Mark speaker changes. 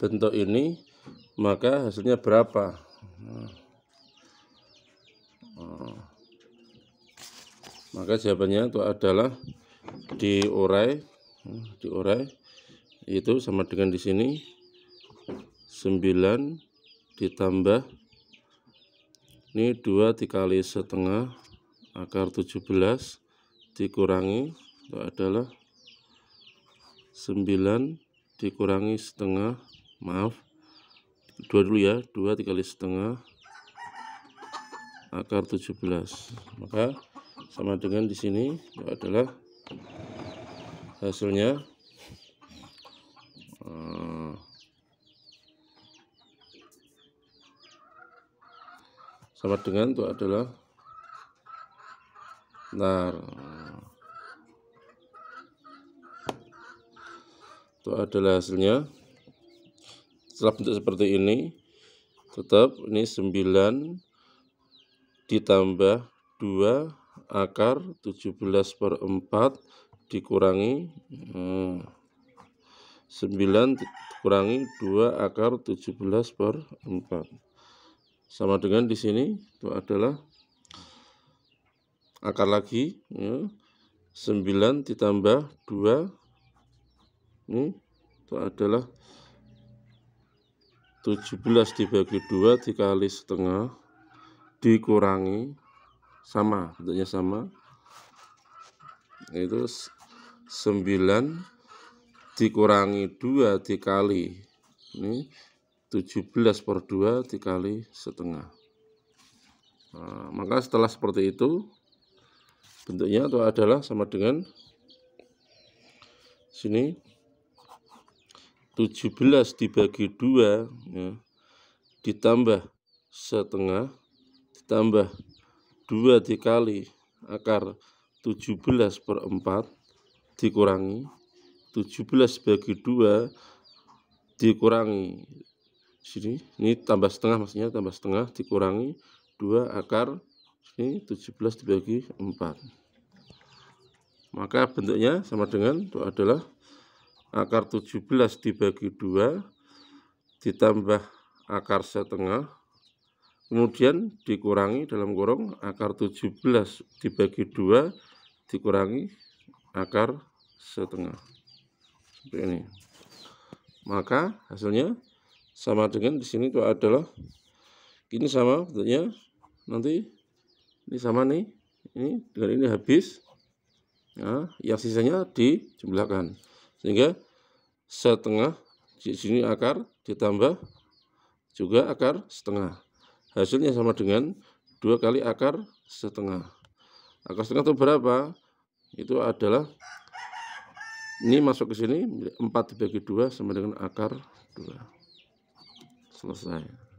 Speaker 1: bentuk ini maka hasilnya berapa hmm. maka jawabannya itu adalah diurai hmm, diurai itu sama dengan di sini 9 ditambah ini 2 dikali setengah akar 17 dikurangi itu adalah 9 dikurangi setengah maaf dua dulu ya dua tiga dikali setengah akar 17 maka sama dengan di sini adalah hasilnya ah. sama dengan itu adalah nar itu adalah hasilnya setelah bentuk seperti ini tetap ini 9 ditambah 2 akar 17 per 4 dikurangi hmm, 9 dikurangi 2 akar 17 per 4 sama dengan di sini itu adalah akar lagi ya. 9 ditambah 2 ini itu adalah 17 dibagi 2 dikali setengah dikurangi sama bentuknya sama itu 9 dikurangi 2 dikali ini 17 per 2 dikali setengah nah, maka setelah seperti itu bentuknya itu adalah sama dengan sini 17 dibagi 2 ya, ditambah setengah ditambah 2 dikali akar 17 per 4 dikurangi 17 bagi 2 dikurangi sini ini tambah setengah maksudnya tambah setengah dikurangi 2 akar sini 17 dibagi 4 maka bentuknya sama dengan itu adalah akar 17 dibagi 2 ditambah akar setengah kemudian dikurangi dalam kurung akar 17 dibagi 2 dikurangi akar setengah seperti ini maka hasilnya sama dengan di sini itu adalah ini sama bentuknya nanti ini sama nih ini dengan ini habis nah, yang sisanya dijumlahkan sehingga setengah di sini akar ditambah juga akar setengah. Hasilnya sama dengan dua kali akar setengah. Akar setengah itu berapa? Itu adalah ini masuk ke sini 4 dibagi 2 sama dengan akar 2. Selesai.